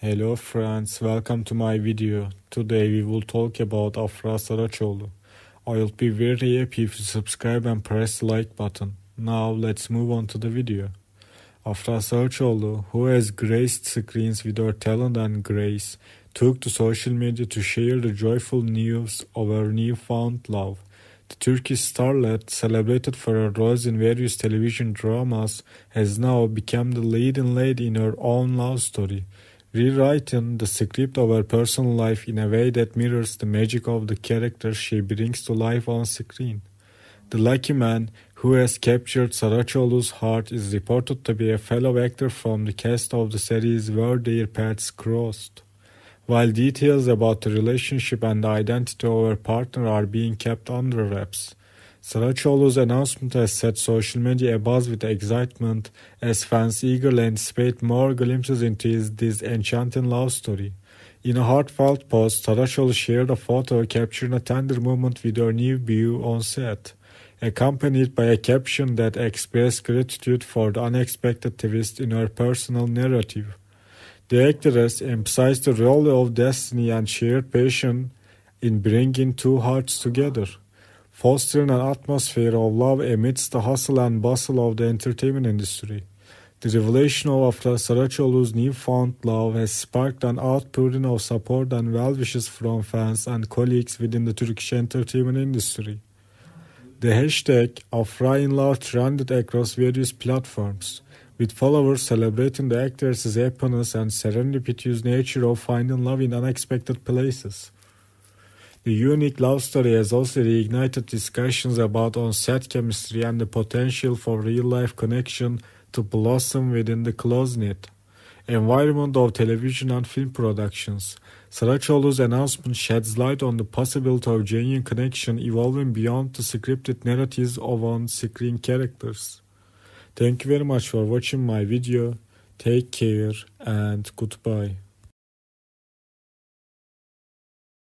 Hello friends, welcome to my video. Today we will talk about Afra Saracoğlu. I'll be very happy if you subscribe and press the like button. Now let's move on to the video. Afra Saracoğlu, who has graced screens with her talent and grace, took to social media to share the joyful news of her newfound love. The Turkish starlet, celebrated for her roles in various television dramas, has now become the leading lady in her own love story. Rewriting the script of her personal life in a way that mirrors the magic of the character she brings to life on screen. The lucky man who has captured Saracholu's heart is reported to be a fellow actor from the cast of the series where their paths crossed. While details about the relationship and the identity of her partner are being kept under wraps, Saracoglu's announcement has set social media abuzz with excitement as fans eagerly anticipate more glimpses into this enchanting love story. In a heartfelt post, Saracoglu shared a photo capturing a tender moment with her new beau on set, accompanied by a caption that expressed gratitude for the unexpected twist in her personal narrative. The actress emphasized the role of destiny and shared passion in bringing two hearts together fostering an atmosphere of love amidst the hustle and bustle of the entertainment industry. The revelation of Saracoglu's newfound love has sparked an outpouring of support and well wishes from fans and colleagues within the Turkish entertainment industry. The hashtag #AfraInLove trended across various platforms, with followers celebrating the actress's happiness and serendipitous nature of finding love in unexpected places. The unique love story has also reignited discussions about on-set chemistry and the potential for real-life connection to blossom within the close-knit environment of television and film productions. Saraçoğlu's announcement sheds light on the possibility of genuine connection evolving beyond the scripted narratives of on-screen characters. Thank you very much for watching my video. Take care and goodbye.